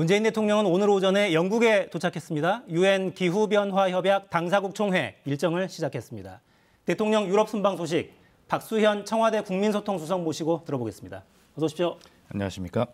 문재인 대통령은 오늘 오전에 영국에 도착했습니다. 유엔 기후변화협약 당사국 총회 일정을 시작했습니다. 대통령 유럽 순방 소식 박수현 청와대 국민소통수석 모시고 들어보겠습니다. 어서 오십시오. 안녕하십니까.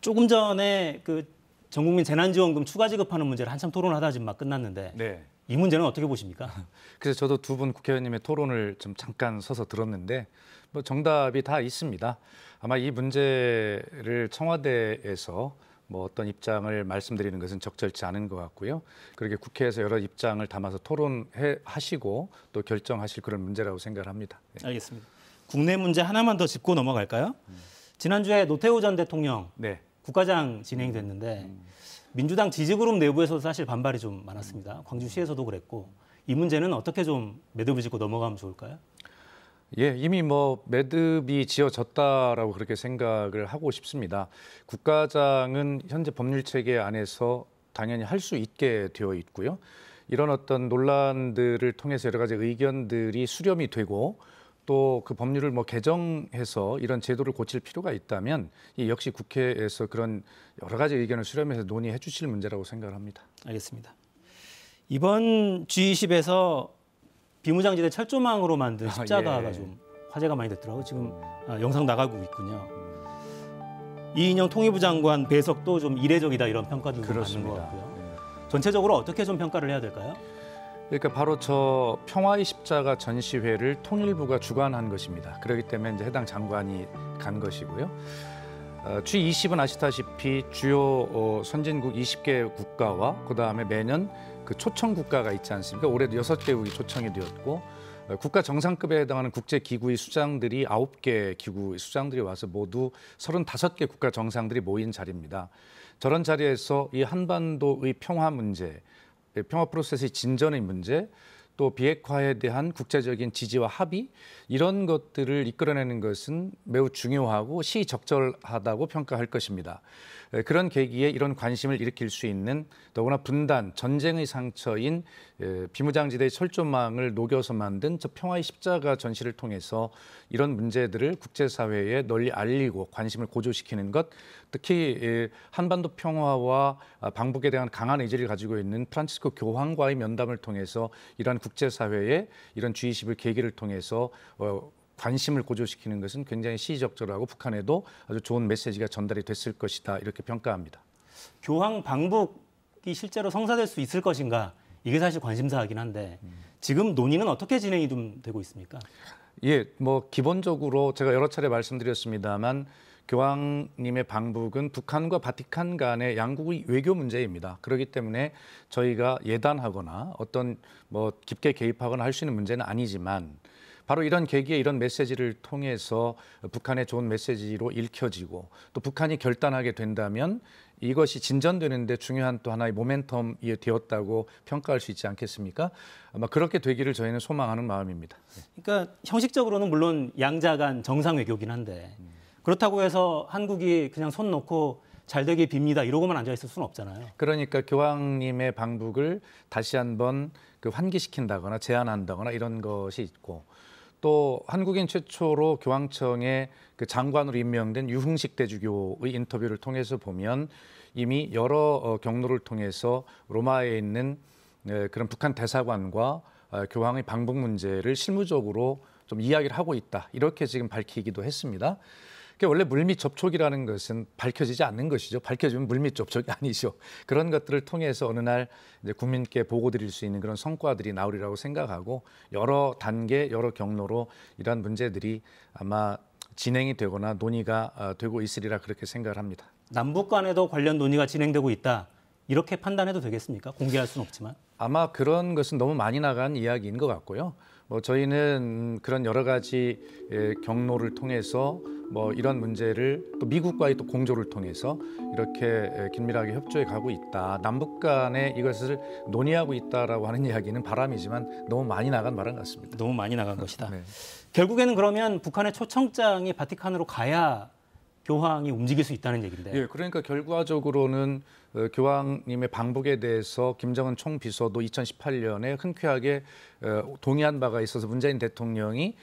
조금 전에 그 전국민 재난지원금 추가 지급하는 문제를 한참 토론하다 지금 막 끝났는데 네. 이 문제는 어떻게 보십니까? 그래서 저도 두 분 국회의원님의 토론을 좀 잠깐 서서 들었는데 뭐 정답이 다 있습니다. 아마 이 문제를 청와대에서 뭐 어떤 입장을 말씀드리는 것은 적절치 않은 것 같고요. 그렇게 국회에서 여러 입장을 담아서 토론 하시고 또 결정하실 그런 문제라고 생각을 합니다. 네. 알겠습니다. 국내 문제 하나만 더 짚고 넘어갈까요? 음. 지난주에 노태우 전 대통령 네. 국가장 진행됐는데 음. 민주당 지지그룹 내부에서도 사실 반발이 좀 많았습니다. 광주시에서도 그랬고 이 문제는 어떻게 좀 매듭을 짓고 넘어가면 좋을까요? 예, 이미 뭐 매듭이 지어졌다라고 그렇게 생각을 하고 싶습니다. 국가장은 현재 법률 체계 안에서 당연히 할 수 있게 되어 있고요. 이런 어떤 논란들을 통해서 여러 가지 의견들이 수렴이 되고 또그 법률을 뭐 개정해서 이런 제도를 고칠 필요가 있다면 이 역시 국회에서 그런 여러 가지 의견을 수렴해서 논의해 주실 문제라고 생각을 합니다. 알겠습니다. 이번 G20에서 비무장지대 철조망으로 만든 아, 십자가가 아, 예. 좀 화제가 많이 됐더라고요. 지금 아, 영상 나가고 있군요. 이인영 통일부 장관 배석도 좀 이례적이다 이런 평가도 그렇습니다. 받는 것 같고요. 예. 전체적으로 어떻게 좀 평가를 해야 될까요? 그러니까 바로 저 평화의 십자가 전시회를 통일부가 주관한 것입니다. 그렇기 때문에 이제 해당 장관이 간 것이고요. 어, G20은 아시다시피 주요 어, 선진국 20개 국가와 그다음에 매년 그 초청 국가가 있지 않습니까? 올해도 여섯 개국이 초청이 되었고 어, 국가 정상급에 해당하는 국제 기구의 수장들이 아홉 개 기구 수장들이 와서 모두 서른다섯 개 국가 정상들이 모인 자리입니다. 저런 자리에서 이 한반도의 평화 문제 예, 평화 프로세스의 진전의 문제, 또 비핵화에 대한 국제적인 지지와 합의 이런 것들을 이끌어내는 것은 매우 중요하고 시적절하다고 평가할 것입니다. 예, 그런 계기에 이런 관심을 일으킬 수 있는 더구나 분단, 전쟁의 상처인 예, 비무장지대의 철조망을 녹여서 만든 저 평화의 십자가 전시를 통해서 이런 문제들을 국제사회에 널리 알리고 관심을 고조시키는 것, 특히 예, 한반도 평화와 아, 방북에 대한 강한 의지를 가지고 있는 프란치스코 교황과의 면담을 통해서 이러한 국제사회에 이런 G20을 계기를 통해서 어, 관심을 고조시키는 것은 굉장히 시의적절하고 북한에도 아주 좋은 메시지가 전달이 됐을 것이다 이렇게 평가합니다. 교황 방북이 실제로 성사될 수 있을 것인가 이게 사실 관심사이긴 한데 음. 지금 논의는 어떻게 진행이 좀 되고 있습니까? 예, 뭐 기본적으로 제가 여러 차례 말씀드렸습니다만 교황님의 방북은 북한과 바티칸 간의 양국의 외교 문제입니다. 그렇기 때문에 저희가 예단하거나 어떤 뭐 깊게 개입하거나 할 수 있는 문제는 아니지만 바로 이런 계기에 이런 메시지를 통해서 북한의 좋은 메시지로 읽혀지고 또 북한이 결단하게 된다면 이것이 진전되는데 중요한 또 하나의 모멘텀이 되었다고 평가할 수 있지 않겠습니까? 아마 그렇게 되기를 저희는 소망하는 마음입니다. 그러니까 형식적으로는 물론 양자 간 정상외교긴 한데 그렇다고 해서 한국이 그냥 손 놓고 잘되게 빕니다 이러고만 앉아 있을 수는 없잖아요. 그러니까 교황님의 방북을 다시 한번 그 환기시킨다거나 제한한다거나 이런 것이 있고 또 한국인 최초로 교황청의 그 장관으로 임명된 유흥식 대주교의 인터뷰를 통해서 보면 이미 여러 어, 경로를 통해서 로마에 있는 그런 북한 대사관과 아, 교황의 방북 문제를 실무적으로 좀 이야기를 하고 있다 이렇게 지금 밝히기도 했습니다. 그러니까 원래 물밑 접촉이라는 것은 밝혀지지 않는 것이죠. 밝혀지면 물밑 접촉이 아니죠. 그런 것들을 통해서 어느 날 이제 국민께 보고 드릴 수 있는 그런 성과들이 나오리라고 생각하고 여러 단계, 여러 경로로 이러한 문제들이 아마 진행이 되거나 논의가 어, 되고 있으리라 그렇게 생각을 합니다. 남북 간에도 관련 논의가 진행되고 있다. 이렇게 판단해도 되겠습니까? 공개할 수는 없지만. 아마 그런 것은 너무 많이 나간 이야기인 것 같고요. 뭐 저희는 그런 여러 가지 예, 경로를 통해서 뭐 이런 문제를 또 미국과의 또 공조를 통해서 이렇게 예, 긴밀하게 협조해 가고 있다. 남북 간에 이것을 논의하고 있다라고 하는 이야기는 바람이지만 너무 많이 나간 바람 같습니다. 너무 많이 나간 것이다. 네. 결국에는 그러면 북한의 초청장이 바티칸으로 가야 교황이 움직일 수 있다는 얘기인데. 예, 그러니까 결과적으로는 어, 교황님의 방북에 대해서 김정은 총비서도 2018년에 흔쾌하게 어, 동의한 바가 있어서 문재인 대통령이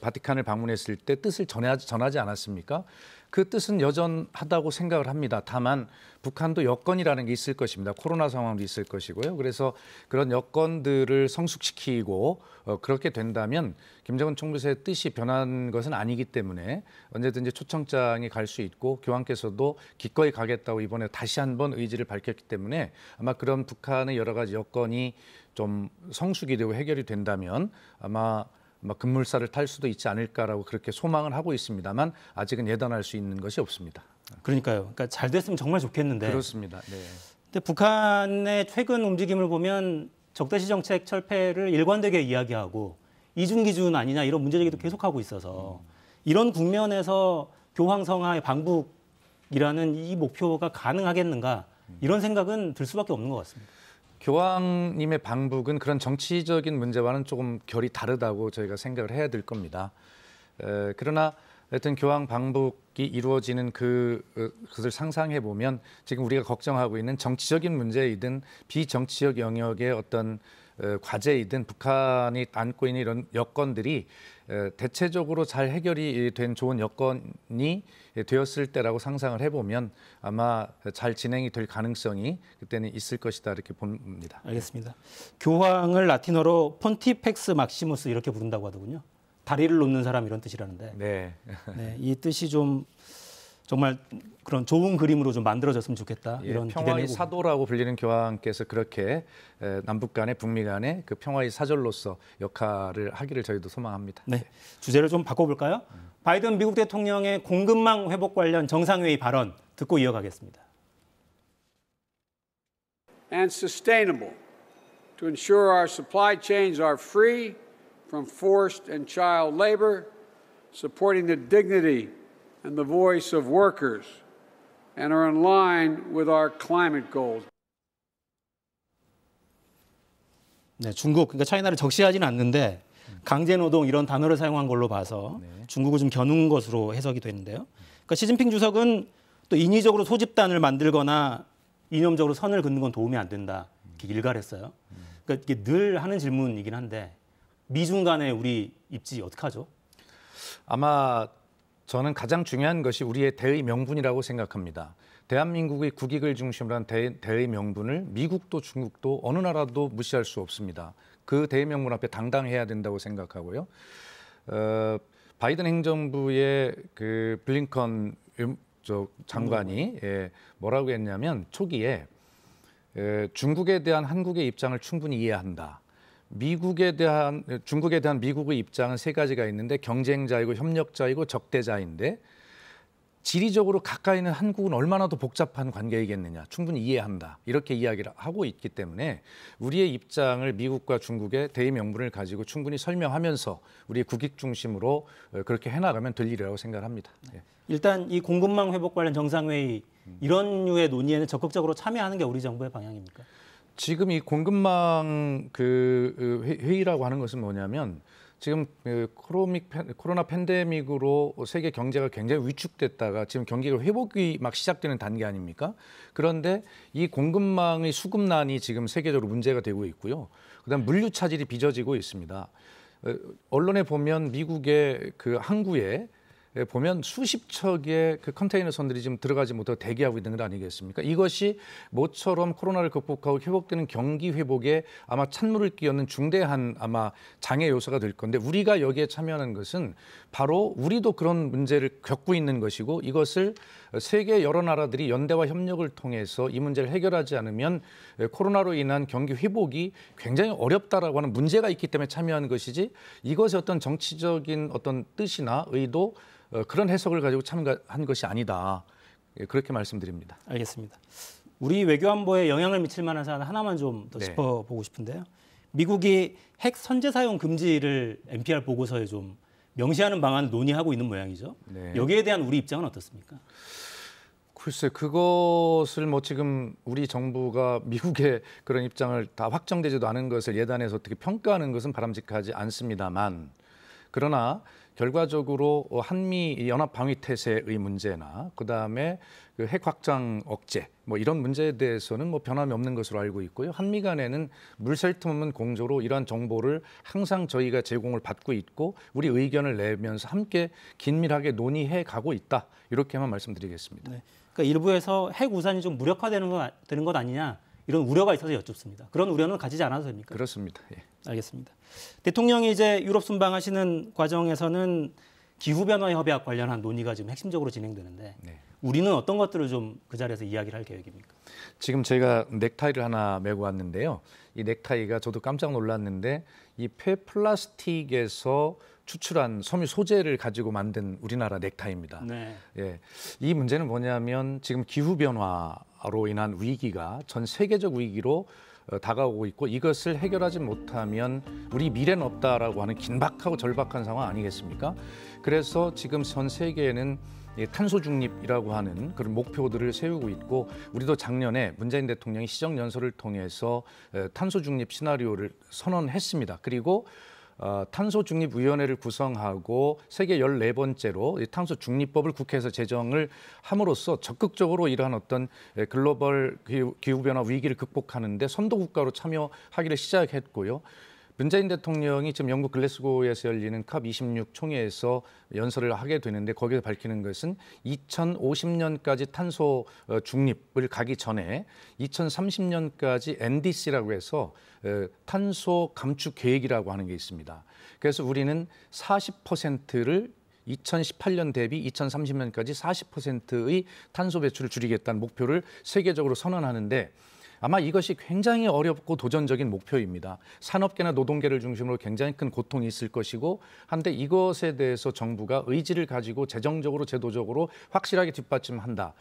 바티칸을 방문했을 때 뜻을 전하지 않았습니까? 그 뜻은 여전하다고 생각을 합니다. 다만 북한도 여건이라는 게 있을 것입니다. 코로나 상황도 있을 것이고요. 그래서 그런 여건들을 성숙시키고 어, 그렇게 된다면 김정은 총무의 뜻이 변한 것은 아니기 때문에 언제든지 초청장이 갈 수 있고 교황께서도 기꺼이 가겠다고 이번에 다시 한번 의지를 밝혔기 때문에 아마 그런 북한의 여러 가지 여건이 좀 성숙이 되고 해결이 된다면 아마 급물살을 탈 수도 있지 않을까라고 그렇게 소망을 하고 있습니다만 아직은 예단할 수 있는 것이 없습니다. 그러니까요. 그러니까 잘 됐으면 정말 좋겠는데. 그렇습니다. 네. 근데 북한의 최근 움직임을 보면 적대시 정책 철폐를 일관되게 이야기하고 이중 기준 아니냐 이런 문제 제기도 계속하고 있어서 이런 국면에서 교황성하의 방북이라는 이 목표가 가능하겠는가 이런 생각은 들 수밖에 없는 것 같습니다. 교황님의 방북은 그런 정치적인 문제와는 조금 결이 다르다고 저희가 생각을 해야 될 겁니다. 에, 그러나 하여튼 교황 방북이 이루어지는 그, 어, 그것을 상상해 보면 지금 우리가 걱정하고 있는 정치적인 문제이든 비정치적 영역의 어떤 과제이든 북한이 안고 있는 이런 여건들이 대체적으로 잘 해결이 된 좋은 여건이 되었을 때라고 상상을 해보면 아마 잘 진행이 될 가능성이 그때는 있을 것이다 이렇게 봅니다. 알겠습니다. 교황을 라틴어로 폰티펙스 막시무스 이렇게 부른다고 하더군요. 다리를 놓는 사람 이런 뜻이라는데. 네. 네이 뜻이 좀 정말 그런 좋은 그림으로 좀 만들어졌으면 좋겠다 예, 이런 평화의 사도라고 불리는 교황께서 그렇게 남북 간의 북미 간의 그 평화의 사절로서 역할을 하기를 저희도 소망합니다. 네, 주제를 좀 바꿔볼까요? 음. 바이든 미국 대통령의 공급망 회복 관련 정상회의 발언 듣고 이어가겠습니다. And sustainable to ensure our supply chains are free from forced and child labor, supporting the dignity. and the voice of workers and are in line with our climate goals. 네, 중국 그러니까 차이나를 적시하지는 않는데 음. 강제노동 이런 단어를 사용한 걸로 봐서 네. 중국을 좀 겨눈 것으로 해석이 되는데요. 그러니까 시진핑 주석은 또 인위적으로 소집단을 만들거나 이념적으로 선을 긋는 건 도움이 안 된다 이렇게 음. 일갈했어요. 음. 그러니까 이게 늘 하는 질문이긴 한데 미중 간의 우리 입지 어떡하죠? 아마 저는 가장 중요한 것이 우리의 대의 명분이라고 생각합니다. 대한민국의 국익을 중심으로 한 대, 대의 명분을 미국도 중국도 어느 나라도 무시할 수 없습니다. 그 대의 명분 앞에 당당해야 된다고 생각하고요. 어, 바이든 행정부의 그 블링컨 음, 저 장관이 음. 예, 뭐라고 했냐면 초기에 예, 중국에 대한 한국의 입장을 충분히 이해한다. 미국에 대한 중국에 대한 미국의 입장은 세 가지가 있는데 경쟁자이고 협력자이고 적대자인데 지리적으로 가까이 있는 한국은 얼마나 더 복잡한 관계이겠느냐 충분히 이해한다 이렇게 이야기를 하고 있기 때문에 우리의 입장을 미국과 중국의 대의 명분을 가지고 충분히 설명하면서 우리의 국익 중심으로 어, 그렇게 해나가면 될 일이라고 생각합니다. 예. 일단 이 공급망 회복 관련 정상회의 이런 류의 논의에는 적극적으로 참여하는 게 우리 정부의 방향입니까? 지금 이 공급망 그, 그 회의라고 하는 것은 뭐냐면 지금 그 코로믹 코로나 팬데믹으로 세계 경제가 굉장히 위축됐다가 지금 경기가 회복이 막 시작되는 단계 아닙니까? 그런데 이 공급망의 수급난이 지금 세계적으로 문제가 되고 있고요. 그다음 물류 차질이 빚어지고 있습니다. 어, 언론에 보면 미국의 그 항구에 예, 보면 수십 척의 그 컨테이너 선들이 지금 들어가지 못하고 대기하고 있는 것 아니겠습니까? 이것이 모처럼 코로나를 극복하고 회복되는 경기 회복에 아마 찬물을 끼얹는 중대한 아마 장애 요소가 될 건데 우리가 여기에 참여하는 것은 바로 우리도 그런 문제를 겪고 있는 것이고 이것을 세계 여러 나라들이 연대와 협력을 통해서 이 문제를 해결하지 않으면 예, 코로나로 인한 경기 회복이 굉장히 어렵다라고 하는 문제가 있기 때문에 참여하는 것이지 이것의 어떤 정치적인 어떤 뜻이나 의도 어, 그런 해석을 가지고 참가한 것이 아니다. 예, 그렇게 말씀드립니다. 알겠습니다. 우리 외교안보에 영향을 미칠 만한 사안 하나만 좀더 네. 짚어보고 싶은데요. 미국이 핵 선제 사용 금지를 NPR 보고서에 좀 명시하는 방안을 논의하고 있는 모양이죠. 네. 여기에 대한 우리 입장은 어떻습니까? 글쎄 그것을 뭐 지금 우리 정부가 미국의 그런 입장을 다 확정되지도 않은 것을 예단해서 어떻게 평가하는 것은 바람직하지 않습니다만 그러나 결과적으로 한미 연합 방위 태세의 문제나 그다음에 그핵 확장 억제 뭐 이런 문제에 대해서는 뭐 변함이 없는 것으로 알고 있고요. 한미 간에는 물샐틈 없 공조로 이러한 정보를 항상 저희가 제공을 받고 있고 우리 의견을 내면서 함께 긴밀하게 논의해 가고 있다. 이렇게만 말씀드리겠습니다. 네. 그러니까 일부에서 핵 우산이 좀 무력화되는 건, 되는 것 아니냐 이런 우려가 있어서 여쭙습니다. 그런 우려는 가지지 않아도 됩니까? 그렇습니다. 예. 알겠습니다. 대통령이 이제 유럽 순방하시는 과정에서는 기후 변화 협약 관련한 논의가 지금 핵심적으로 진행되는데 네. 우리는 어떤 것들을 좀 그 자리에서 이야기를 할 계획입니까? 지금 제가 넥타이를 하나 메고 왔는데요. 이 넥타이가 저도 깜짝 놀랐는데 이 폐플라스틱에서 추출한 섬유 소재를 가지고 만든 우리나라 넥타이입니다. 네. 예, 이 문제는 뭐냐면 지금 기후 변화 로 인한 위기가 전 세계적 위기로 어, 다가오고 있고 이것을 해결하지 못하면 우리 미래는 없다라고 하는 긴박하고 절박한 상황 아니겠습니까? 그래서 지금 전 세계에는 탄소 중립이라고 하는 그런 목표들을 세우고 있고 우리도 작년에 문재인 대통령이 시정 연설을 통해서 어, 탄소 중립 시나리오를 선언했습니다. 그리고 어, 탄소 중립 위원회를 구성하고 세계 14번째로 탄소 중립법을 국회에서 제정을 함으로써 적극적으로 이러한 어떤 예, 글로벌 기후 변화 위기를 극복하는데 선도 국가로 참여하기를 시작했고요. 문재인 대통령이 지금 영국 글래스고에서 열리는 COP26 총회에서 연설을 하게 되는데 거기서 밝히는 것은 2050년까지 탄소 어, 중립을 가기 전에 2030년까지 NDC라고 해서 어, 탄소 감축 계획이라고 하는 게 있습니다. 그래서 우리는 40%를 2018년 대비 2030년까지 40%의 탄소 배출을 줄이겠다는 목표를 세계적으로 선언하는데 아마 이것이 굉장히 어렵고 도전적인 목표입니다. 산업계나 노동계를 중심으로 굉장히 큰 고통이 있을 것이고 한데 이것에 대해서 정부가 의지를 가지고 재정적으로 제도적으로 확실하게 뒷받침한다.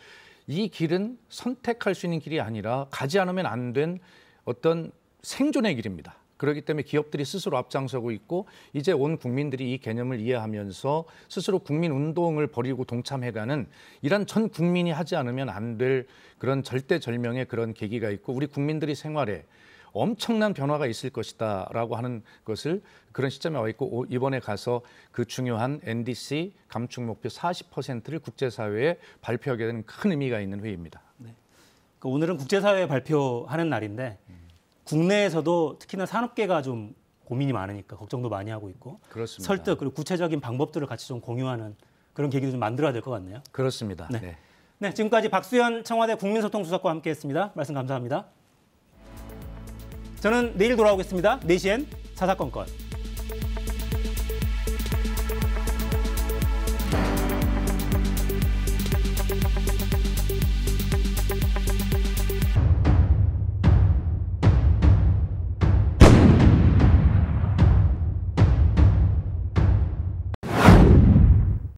이 길은 선택할 수 있는 길이 아니라 가지 않으면 안 된 어떤 생존의 길입니다. 그렇기 때문에 기업들이 스스로 앞장서고 있고 이제 온 국민들이 이 개념을 이해하면서 스스로 국민 운동을 벌이고 동참해가는 이런 전 국민이 하지 않으면 안 될 그런 절대절명의 그런 계기가 있고 우리 국민들이 생활에 엄청난 변화가 있을 것이다라고 하는 것을 그런 시점에 와 있고 이번에 가서 그 중요한 NDC 감축 목표 40%를 국제사회에 발표하게 된 큰 의미가 있는 회의입니다. 네. 그러니까 오늘은 국제사회에 발표하는 날인데 음. 국내에서도 특히나 산업계가 좀 고민이 많으니까 걱정도 많이 하고 있고 그렇습니다. 설득 그리고 구체적인 방법들을 같이 좀 공유하는 그런 계기도 좀 만들어야 될 것 같네요. 그렇습니다. 네. 네. 네, 지금까지 박수현 청와대 국민소통수석과 함께했습니다. 말씀 감사합니다. 저는 내일 돌아오겠습니다. 4시엔 사사건건.